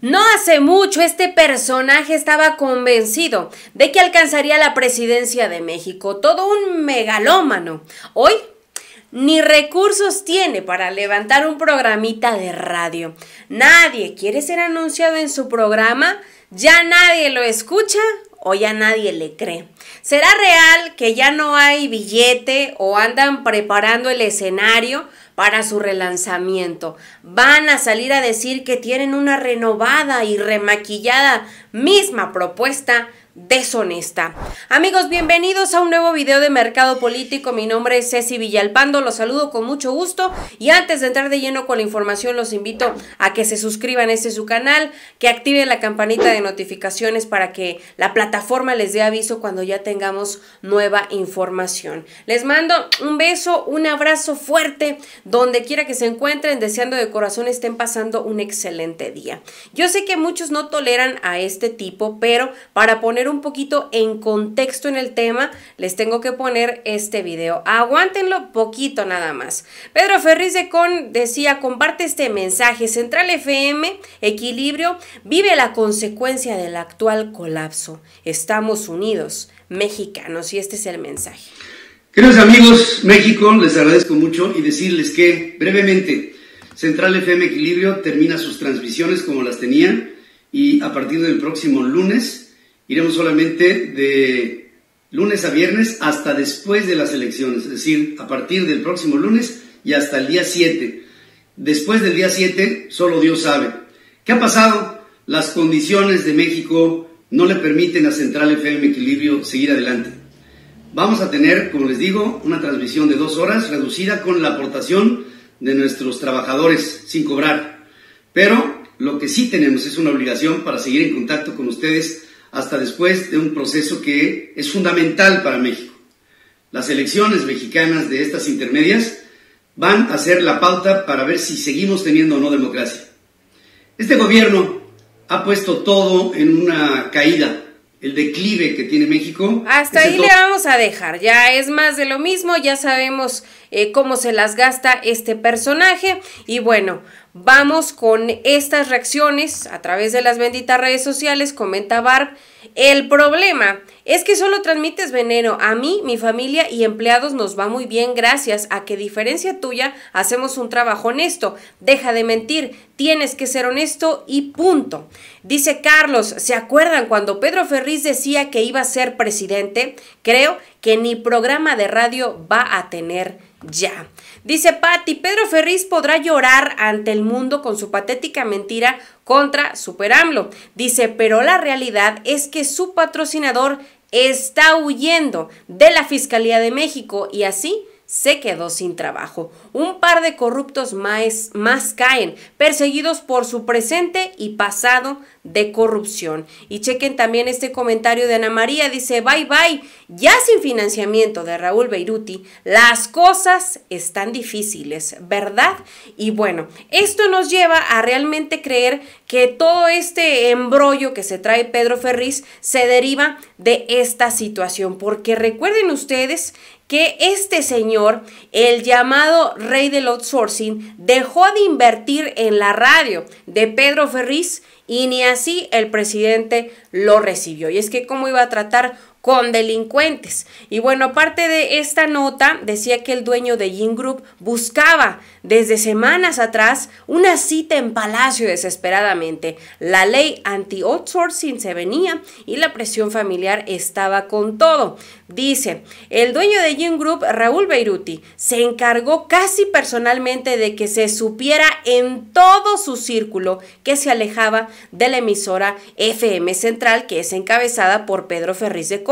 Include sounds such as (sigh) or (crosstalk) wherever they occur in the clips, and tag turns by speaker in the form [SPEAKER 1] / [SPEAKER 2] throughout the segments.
[SPEAKER 1] No hace mucho este personaje estaba convencido de que alcanzaría la presidencia de México, todo un megalómano. Hoy ni recursos tiene para levantar un programita de radio. Nadie quiere ser anunciado en su programa, ya nadie lo escucha o ya nadie le cree. ¿Será real que ya no hay billete o andan preparando el escenario? para su relanzamiento. Van a salir a decir que tienen una renovada y remaquillada misma propuesta deshonesta. Amigos, bienvenidos a un nuevo video de Mercado Político. Mi nombre es Ceci Villalpando, los saludo con mucho gusto y antes de entrar de lleno con la información los invito a que se suscriban a este su canal, que activen la campanita de notificaciones para que la plataforma les dé aviso cuando ya tengamos nueva información. Les mando un beso, un abrazo fuerte, donde quiera que se encuentren, deseando de corazón estén pasando un excelente día. Yo sé que muchos no toleran a este tipo, pero para poner un poquito en contexto en el tema, les tengo que poner este video. Aguántenlo poquito nada más. Pedro Ferriz de Con decía, comparte este mensaje. Central FM, equilibrio, vive la consecuencia del actual colapso. Estamos unidos, mexicanos, y este es el mensaje.
[SPEAKER 2] Queridos amigos, México, les agradezco mucho y decirles que brevemente, Central FM Equilibrio termina sus transmisiones como las tenía y a partir del próximo lunes Iremos solamente de lunes a viernes hasta después de las elecciones, es decir, a partir del próximo lunes y hasta el día 7. Después del día 7, solo Dios sabe. ¿Qué ha pasado? Las condiciones de México no le permiten a Central FM Equilibrio seguir adelante. Vamos a tener, como les digo, una transmisión de dos horas reducida con la aportación de nuestros trabajadores sin cobrar. Pero lo que sí tenemos es una obligación para seguir en contacto con ustedes hasta después de un proceso que es fundamental para México. Las elecciones mexicanas de estas intermedias van a ser la pauta para ver si seguimos teniendo o no democracia. Este gobierno ha puesto todo en una caída. El declive que tiene México. Hasta ahí le vamos
[SPEAKER 1] a dejar. Ya es más de lo mismo. Ya sabemos eh, cómo se las gasta este personaje. Y bueno, Vamos con estas reacciones a través de las benditas redes sociales, comenta Barb. El problema es que solo transmites veneno. A mí, mi familia y empleados nos va muy bien gracias a que diferencia tuya hacemos un trabajo honesto. Deja de mentir, tienes que ser honesto y punto. Dice Carlos, ¿se acuerdan cuando Pedro Ferriz decía que iba a ser presidente? Creo que ni programa de radio va a tener ya. Dice Patti, Pedro Ferriz podrá llorar ante el mundo con su patética mentira contra Super Dice, pero la realidad es que su patrocinador está huyendo de la Fiscalía de México y así se quedó sin trabajo. Un par de corruptos más, más, caen, perseguidos por su presente y pasado de corrupción. Y chequen también este comentario de Ana María, dice, bye bye, ya sin financiamiento de Raúl Beiruti, las cosas están difíciles, ¿verdad? Y bueno, esto nos lleva a realmente creer que todo este embrollo que se trae Pedro Ferriz se deriva de esta situación, porque recuerden ustedes que este señor, el llamado rey del outsourcing, dejó de invertir en la radio de Pedro Ferriz y ni así el presidente lo recibió. Y es que cómo iba a tratar con delincuentes. Y bueno, aparte de esta nota, decía que el dueño de Jim Group buscaba desde semanas atrás una cita en Palacio desesperadamente. La ley anti-outsourcing se venía y la presión familiar estaba con todo. Dice, el dueño de Jim Group, Raúl Beiruti, se encargó casi personalmente de que se supiera en todo su círculo que se alejaba de la emisora FM Central, que es encabezada por Pedro Ferriz de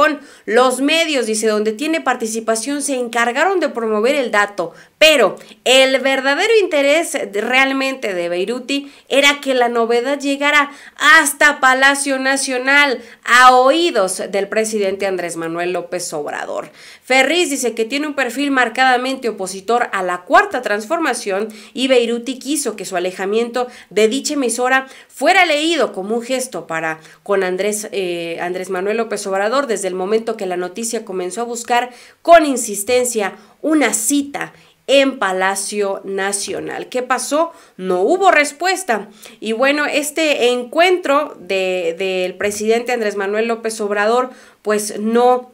[SPEAKER 1] los medios, dice, donde tiene participación se encargaron de promover el dato, pero el verdadero interés realmente de Beiruti era que la novedad llegara hasta Palacio Nacional a oídos del presidente Andrés Manuel López Obrador. Ferriz dice que tiene un perfil marcadamente opositor a la cuarta transformación y Beiruti quiso que su alejamiento de dicha emisora fuera leído como un gesto para con Andrés, eh, Andrés Manuel López Obrador desde el momento que la noticia comenzó a buscar con insistencia una cita en Palacio Nacional. ¿Qué pasó? No hubo respuesta. Y bueno, este encuentro del presidente Andrés Manuel López Obrador, pues no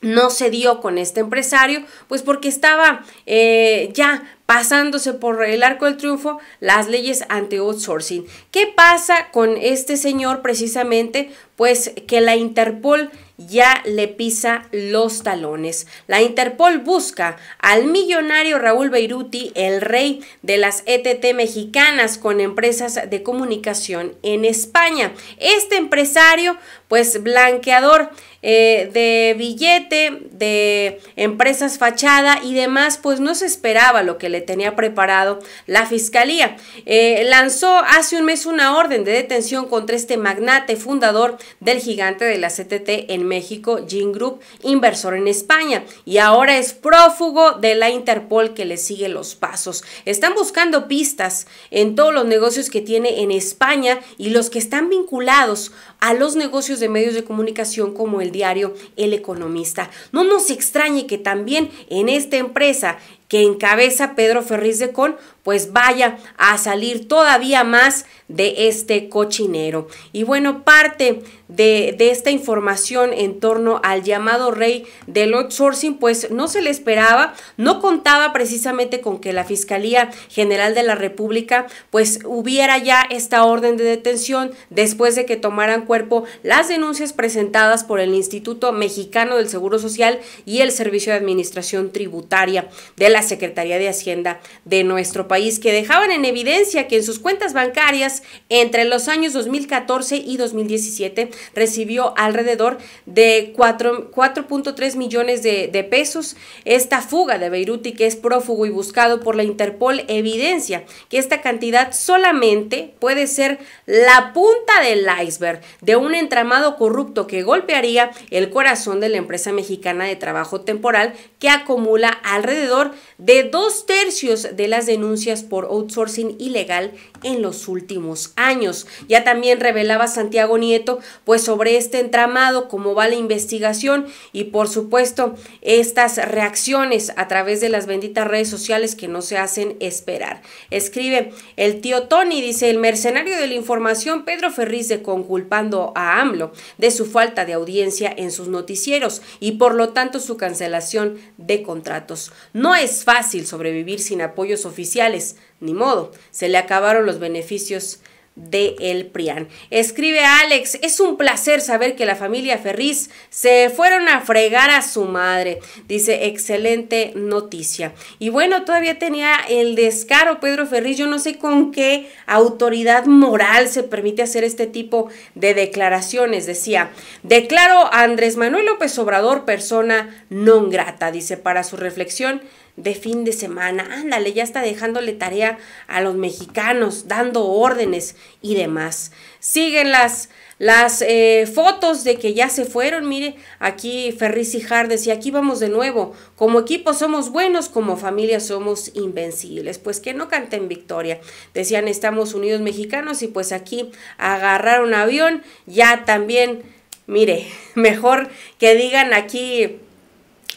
[SPEAKER 1] no se dio con este empresario, pues porque estaba eh, ya pasándose por el arco del triunfo las leyes ante outsourcing ¿Qué pasa con este señor precisamente? Pues que la Interpol ya le pisa los talones. La Interpol busca al millonario Raúl Beiruti, el rey de las ETT mexicanas con empresas de comunicación en España. Este empresario, pues blanqueador, eh, de billete, de empresas fachada y demás, pues no se esperaba lo que le tenía preparado la fiscalía. Eh, lanzó hace un mes una orden de detención contra este magnate fundador del gigante de la CTT en México, Gin Group, inversor en España, y ahora es prófugo de la Interpol que le sigue los pasos. Están buscando pistas en todos los negocios que tiene en España y los que están vinculados a los negocios de medios de comunicación como el diario El Economista. No nos extrañe que también en esta empresa, que encabeza Pedro Ferriz de Con, pues vaya a salir todavía más de este cochinero. Y bueno, parte de, de esta información en torno al llamado rey del outsourcing, pues no se le esperaba, no contaba precisamente con que la Fiscalía General de la República pues hubiera ya esta orden de detención después de que tomaran cuerpo las denuncias presentadas por el Instituto Mexicano del Seguro Social y el Servicio de Administración Tributaria de la Secretaría de Hacienda de nuestro país, que dejaban en evidencia que en sus cuentas bancarias entre los años 2014 y 2017 recibió alrededor de 4.3 millones de, de pesos. Esta fuga de Beiruti, que es prófugo y buscado por la Interpol, evidencia que esta cantidad solamente puede ser la punta del iceberg de un entramado corrupto que golpearía el corazón de la empresa mexicana de trabajo temporal que acumula alrededor de dos tercios de las denuncias por outsourcing ilegal en los últimos años. Ya también revelaba Santiago Nieto, pues sobre este entramado, cómo va la investigación y por supuesto estas reacciones a través de las benditas redes sociales que no se hacen esperar. Escribe el tío Tony, dice el mercenario de la información Pedro Ferriz de conculpando a AMLO de su falta de audiencia en sus noticieros y por lo tanto su cancelación de contratos. No es fácil sobrevivir sin apoyos oficiales, ni modo, se le acabaron los beneficios de El Prián, Escribe Alex, es un placer saber que la familia Ferriz se fueron a fregar a su madre. Dice, excelente noticia. Y bueno, todavía tenía el descaro Pedro Ferriz, yo no sé con qué autoridad moral se permite hacer este tipo de declaraciones. Decía, declaro a Andrés Manuel López Obrador persona non grata. Dice, para su reflexión, de fin de semana. Ándale, ya está dejándole tarea a los mexicanos, dando órdenes y demás. Siguen las, las eh, fotos de que ya se fueron. Mire, aquí Ferris y y aquí vamos de nuevo. Como equipo somos buenos, como familia somos invencibles. Pues que no canten victoria. Decían, estamos unidos mexicanos y pues aquí agarrar un avión. Ya también, mire, (laughs) mejor que digan aquí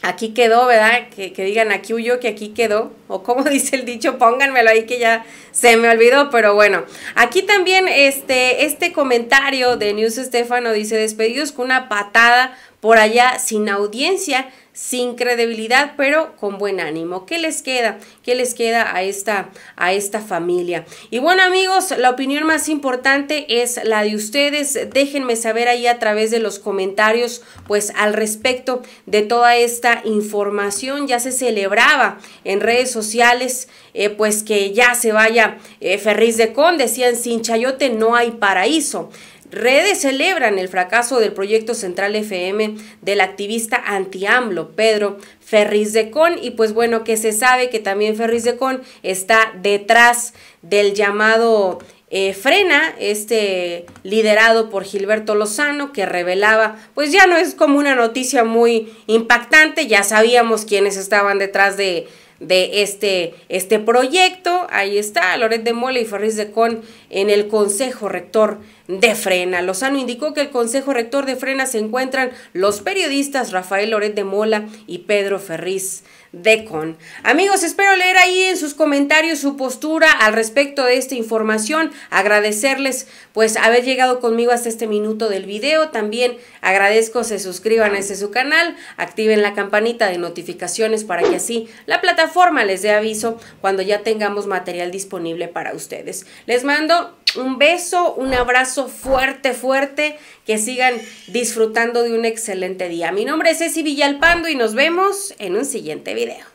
[SPEAKER 1] aquí quedó, ¿verdad? Que, digan aquí huyo, que aquí quedó, o como (laughs) dice el dicho, pónganmelo ahí que ya se me olvidó, pero bueno. Aquí también este, este comentario de News Estefano dice, despedidos con una patada por allá sin audiencia, sin credibilidad, pero con buen ánimo. ¿Qué les queda? ¿Qué les queda a esta, a esta familia? Y bueno amigos, la opinión más importante es la de ustedes. Déjenme saber ahí a través de los comentarios, pues al respecto de toda esta información. Ya se celebraba en redes sociales, eh, pues que ya se vaya Ferris eh, Ferriz de Con, decían, sin chayote no hay paraíso. Redes celebran el fracaso del proyecto Central FM del activista anti-AMLO, Pedro Ferriz de Con. Y pues bueno, que se sabe que también Ferriz de Con está detrás del llamado eh, frena este liderado por Gilberto Lozano que revelaba, pues ya no es como una noticia muy impactante, ya sabíamos quiénes estaban detrás de, este, este proyecto, ahí está, Loret de Mola y Ferriz de Con en el Consejo Rector de Frena. Lozano indicó que el Consejo Rector de Frena se encuentran los periodistas Rafael Loret de Mola y Pedro Ferriz de Con. Amigos, espero leer ahí en sus comentarios su postura al respecto de esta información. Agradecerles pues haber llegado conmigo hasta este minuto del video. También agradezco se suscriban a este su canal, activen la campanita de notificaciones para que así la plataforma les dé aviso cuando ya tengamos material disponible para ustedes. Les mando un beso, un abrazo fuerte, fuerte. Que sigan disfrutando de un excelente día. Mi nombre es Ceci Villalpando y nos vemos en un siguiente video.